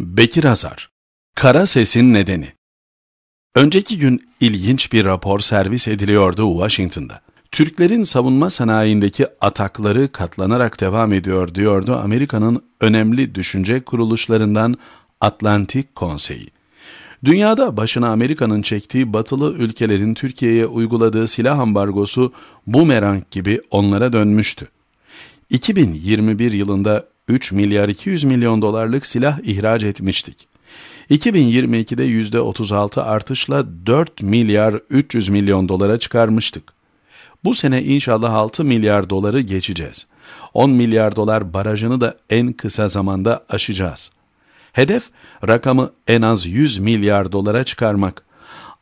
Bekir Azar Kara Sesin Nedeni Önceki gün ilginç bir rapor servis ediliyordu Washington'da. Türklerin savunma sanayindeki atakları katlanarak devam ediyor diyordu Amerika'nın önemli düşünce kuruluşlarından Atlantik Konseyi. Dünyada başına Amerika'nın çektiği batılı ülkelerin Türkiye'ye uyguladığı silah ambargosu bumerang gibi onlara dönmüştü. 2021 yılında 3 milyar 200 milyon dolarlık silah ihraç etmiştik. 2022'de %36 artışla 4 milyar 300 milyon dolara çıkarmıştık. Bu sene inşallah 6 milyar doları geçeceğiz. 10 milyar dolar barajını da en kısa zamanda aşacağız. Hedef rakamı en az 100 milyar dolara çıkarmak.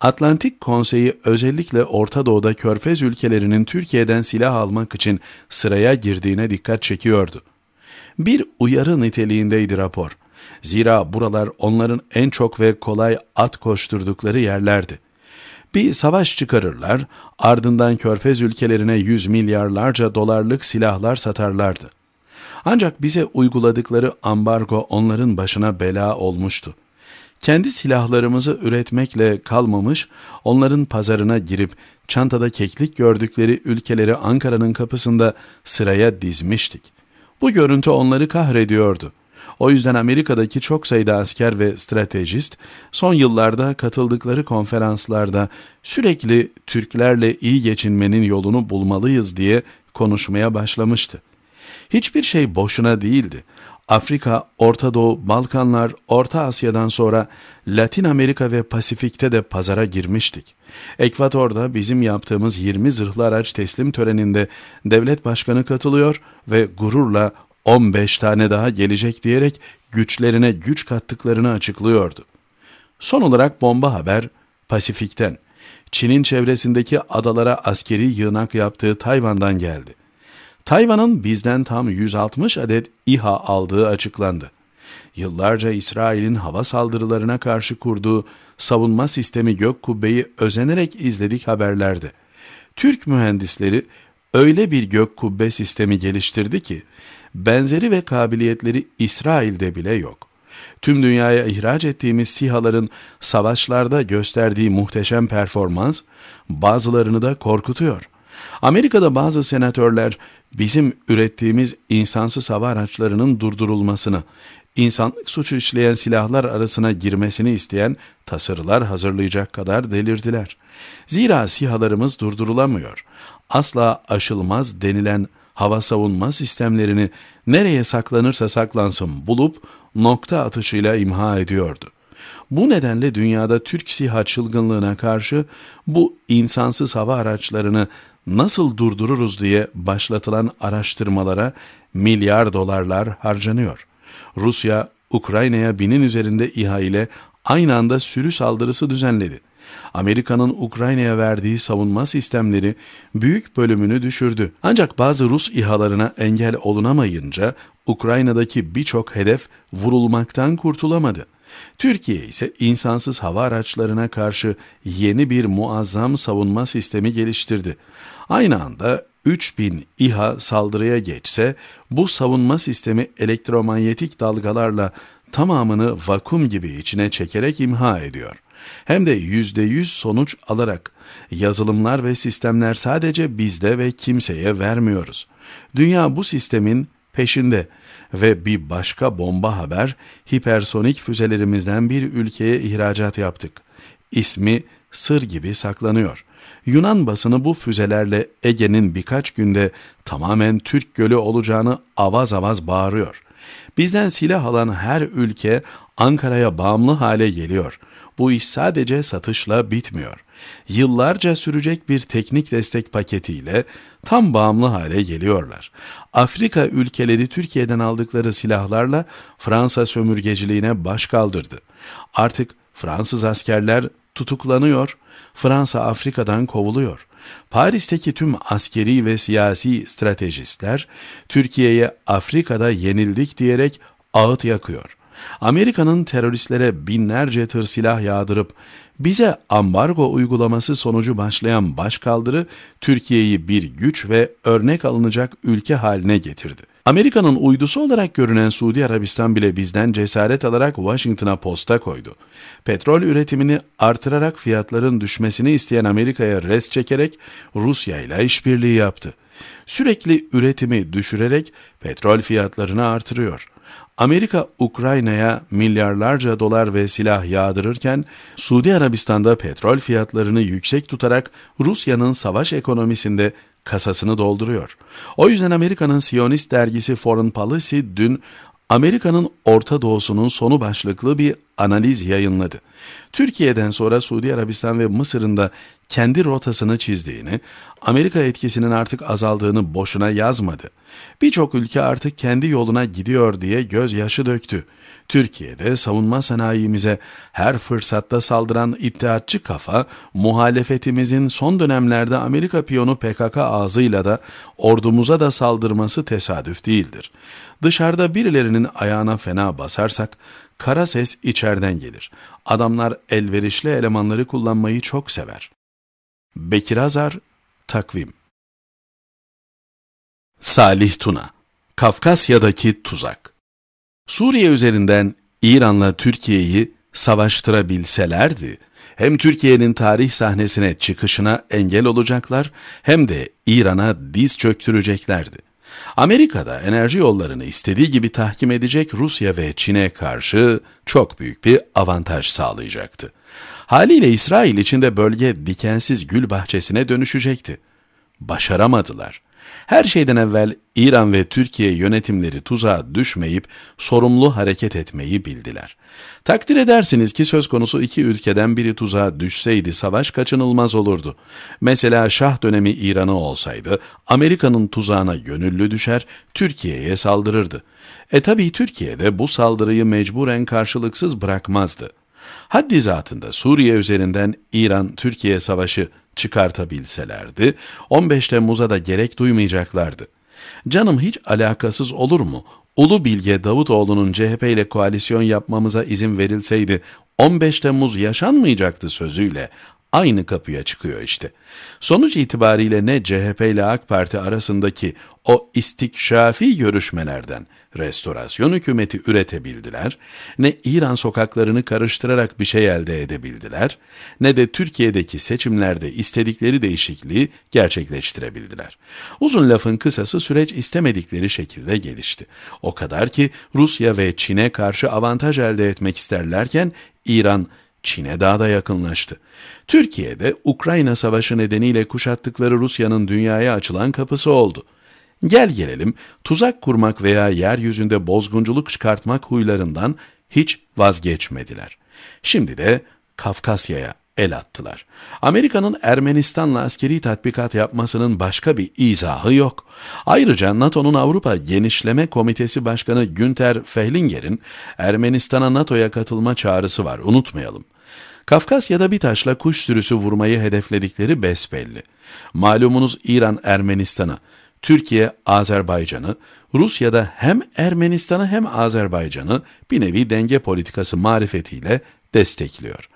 Atlantik Konseyi özellikle Orta Doğu'da körfez ülkelerinin Türkiye'den silah almak için sıraya girdiğine dikkat çekiyordu. Bir uyarı niteliğindeydi rapor. Zira buralar onların en çok ve kolay at koşturdukları yerlerdi. Bir savaş çıkarırlar, ardından körfez ülkelerine yüz milyarlarca dolarlık silahlar satarlardı. Ancak bize uyguladıkları ambargo onların başına bela olmuştu. Kendi silahlarımızı üretmekle kalmamış, onların pazarına girip çantada keklik gördükleri ülkeleri Ankara'nın kapısında sıraya dizmiştik. Bu görüntü onları kahrediyordu. O yüzden Amerika'daki çok sayıda asker ve stratejist son yıllarda katıldıkları konferanslarda sürekli Türklerle iyi geçinmenin yolunu bulmalıyız diye konuşmaya başlamıştı. Hiçbir şey boşuna değildi. Afrika, Orta Doğu, Balkanlar, Orta Asya'dan sonra Latin Amerika ve Pasifik'te de pazara girmiştik. Ekvator'da bizim yaptığımız 20 zırhlı araç teslim töreninde devlet başkanı katılıyor ve gururla 15 tane daha gelecek diyerek güçlerine güç kattıklarını açıklıyordu. Son olarak bomba haber Pasifik'ten. Çin'in çevresindeki adalara askeri yığınak yaptığı Tayvan'dan geldi. Tayvan'ın bizden tam 160 adet İHA aldığı açıklandı. Yıllarca İsrail'in hava saldırılarına karşı kurduğu savunma sistemi gök kubbeyi özenerek izledik haberlerde. Türk mühendisleri öyle bir gök kubbe sistemi geliştirdi ki benzeri ve kabiliyetleri İsrail'de bile yok. Tüm dünyaya ihraç ettiğimiz sihaların savaşlarda gösterdiği muhteşem performans bazılarını da korkutuyor. Amerika'da bazı senatörler bizim ürettiğimiz insansız hava araçlarının durdurulmasını, insanlık suçu işleyen silahlar arasına girmesini isteyen tasarılar hazırlayacak kadar delirdiler. Zira sihalarımız durdurulamıyor. Asla aşılmaz denilen hava savunma sistemlerini nereye saklanırsa saklansın bulup nokta atışıyla imha ediyordu. Bu nedenle dünyada Türk SİHA çılgınlığına karşı bu insansız hava araçlarını nasıl durdururuz diye başlatılan araştırmalara milyar dolarlar harcanıyor. Rusya, Ukrayna'ya binin üzerinde İHA ile aynı anda sürü saldırısı düzenledi. Amerika'nın Ukrayna'ya verdiği savunma sistemleri büyük bölümünü düşürdü. Ancak bazı Rus İHA'larına engel olunamayınca Ukrayna'daki birçok hedef vurulmaktan kurtulamadı. Türkiye ise insansız hava araçlarına karşı yeni bir muazzam savunma sistemi geliştirdi. Aynı anda 3000 İHA saldırıya geçse bu savunma sistemi elektromanyetik dalgalarla tamamını vakum gibi içine çekerek imha ediyor. Hem de %100 sonuç alarak yazılımlar ve sistemler sadece bizde ve kimseye vermiyoruz. Dünya bu sistemin peşinde ve bir başka bomba haber hipersonik füzelerimizden bir ülkeye ihracat yaptık. İsmi sır gibi saklanıyor. Yunan basını bu füzelerle Ege'nin birkaç günde tamamen Türk gölü olacağını avaz avaz bağırıyor. Bizden silah alan her ülke Ankara'ya bağımlı hale geliyor.'' bu iş sadece satışla bitmiyor. Yıllarca sürecek bir teknik destek paketiyle tam bağımlı hale geliyorlar. Afrika ülkeleri Türkiye'den aldıkları silahlarla Fransa sömürgeciliğine baş kaldırdı. Artık Fransız askerler tutuklanıyor, Fransa Afrika'dan kovuluyor. Paris'teki tüm askeri ve siyasi stratejistler Türkiye'ye Afrika'da yenildik diyerek ağıt yakıyor. Amerika'nın teröristlere binlerce tır silah yağdırıp bize ambargo uygulaması sonucu başlayan başkaldırı Türkiye'yi bir güç ve örnek alınacak ülke haline getirdi. Amerika'nın uydusu olarak görünen Suudi Arabistan bile bizden cesaret alarak Washington'a posta koydu. Petrol üretimini artırarak fiyatların düşmesini isteyen Amerika'ya res çekerek Rusya ile işbirliği yaptı. Sürekli üretimi düşürerek petrol fiyatlarını artırıyor. Amerika Ukrayna'ya milyarlarca dolar ve silah yağdırırken Suudi Arabistan'da petrol fiyatlarını yüksek tutarak Rusya'nın savaş ekonomisinde kasasını dolduruyor. O yüzden Amerika'nın Siyonist dergisi Foreign Policy dün Amerika'nın Orta Doğu'sunun sonu başlıklı bir analiz yayınladı. Türkiye'den sonra Suudi Arabistan ve Mısır'ın da kendi rotasını çizdiğini, Amerika etkisinin artık azaldığını boşuna yazmadı. Birçok ülke artık kendi yoluna gidiyor diye gözyaşı döktü. Türkiye'de savunma sanayimize her fırsatta saldıran iddiatçı kafa, muhalefetimizin son dönemlerde Amerika piyonu PKK ağzıyla da ordumuza da saldırması tesadüf değildir. Dışarıda birilerinin ayağına fena basarsak, Kara ses içerden gelir. Adamlar elverişli elemanları kullanmayı çok sever. Bekir Azar, Takvim Salih Tuna Kafkasya'daki Tuzak Suriye üzerinden İran'la Türkiye'yi savaştırabilselerdi, hem Türkiye'nin tarih sahnesine çıkışına engel olacaklar hem de İran'a diz çöktüreceklerdi. Amerika'da enerji yollarını istediği gibi tahkim edecek Rusya ve Çin'e karşı çok büyük bir avantaj sağlayacaktı. Haliyle İsrail için de bölge dikensiz gül bahçesine dönüşecekti. Başaramadılar. Her şeyden evvel İran ve Türkiye yönetimleri tuzağa düşmeyip sorumlu hareket etmeyi bildiler. Takdir edersiniz ki söz konusu iki ülkeden biri tuzağa düşseydi savaş kaçınılmaz olurdu. Mesela Şah dönemi İran'ı olsaydı Amerika'nın tuzağına gönüllü düşer Türkiye'ye saldırırdı. E tabi Türkiye de bu saldırıyı mecburen karşılıksız bırakmazdı. Haddi zatında Suriye üzerinden İran-Türkiye savaşı çıkartabilselerdi 15 Temmuz'a da gerek duymayacaklardı. Canım hiç alakasız olur mu? Ulu Bilge Davutoğlu'nun CHP ile koalisyon yapmamıza izin verilseydi 15 Temmuz yaşanmayacaktı sözüyle aynı kapıya çıkıyor işte. Sonuç itibariyle ne CHP ile AK Parti arasındaki o istikşafi görüşmelerden restorasyon hükümeti üretebildiler, ne İran sokaklarını karıştırarak bir şey elde edebildiler, ne de Türkiye'deki seçimlerde istedikleri değişikliği gerçekleştirebildiler. Uzun lafın kısası süreç istemedikleri şekilde gelişti. O kadar ki Rusya ve Çin'e karşı avantaj elde etmek isterlerken İran Çin'e daha da yakınlaştı. Türkiye'de Ukrayna Savaşı nedeniyle kuşattıkları Rusya'nın dünyaya açılan kapısı oldu. Gel gelelim tuzak kurmak veya yeryüzünde bozgunculuk çıkartmak huylarından hiç vazgeçmediler. Şimdi de Kafkasya'ya el attılar. Amerika'nın Ermenistan'la askeri tatbikat yapmasının başka bir izahı yok. Ayrıca NATO'nun Avrupa Genişleme Komitesi Başkanı Günter Fehlinger'in Ermenistan'a NATO'ya katılma çağrısı var unutmayalım. Kafkasya'da bir taşla kuş sürüsü vurmayı hedefledikleri besbelli. Malumunuz İran Ermenistan'a, Türkiye Azerbaycan'ı, Rusya'da hem Ermenistan'ı hem Azerbaycan'ı bir nevi denge politikası marifetiyle destekliyor.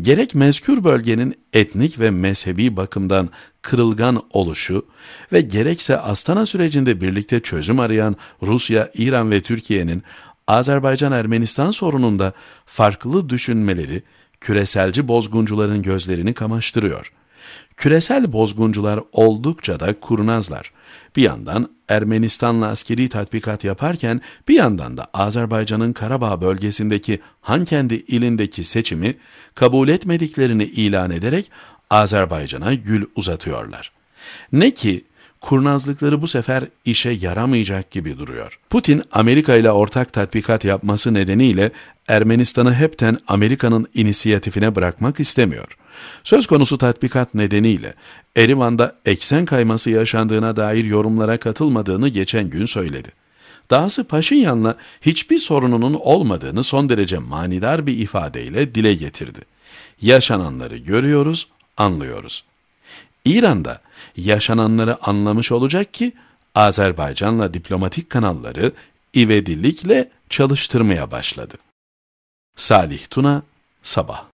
Gerek mezkür bölgenin etnik ve mezhebi bakımdan kırılgan oluşu ve gerekse Astana sürecinde birlikte çözüm arayan Rusya, İran ve Türkiye'nin Azerbaycan-Ermenistan sorununda farklı düşünmeleri küreselci bozguncuların gözlerini kamaştırıyor. Küresel bozguncular oldukça da kurnazlar. Bir yandan Ermenistan'la askeri tatbikat yaparken bir yandan da Azerbaycan'ın Karabağ bölgesindeki Hankendi ilindeki seçimi kabul etmediklerini ilan ederek Azerbaycan'a gül uzatıyorlar. Ne ki kurnazlıkları bu sefer işe yaramayacak gibi duruyor. Putin, Amerika ile ortak tatbikat yapması nedeniyle Ermenistan'ı hepten Amerika'nın inisiyatifine bırakmak istemiyor. Söz konusu tatbikat nedeniyle Erivan'da eksen kayması yaşandığına dair yorumlara katılmadığını geçen gün söyledi. Dahası Paşinyan'la hiçbir sorununun olmadığını son derece manidar bir ifadeyle dile getirdi. Yaşananları görüyoruz, anlıyoruz. İran'da yaşananları anlamış olacak ki Azerbaycan'la diplomatik kanalları ivedilikle çalıştırmaya başladı. Salih Tuna Sabah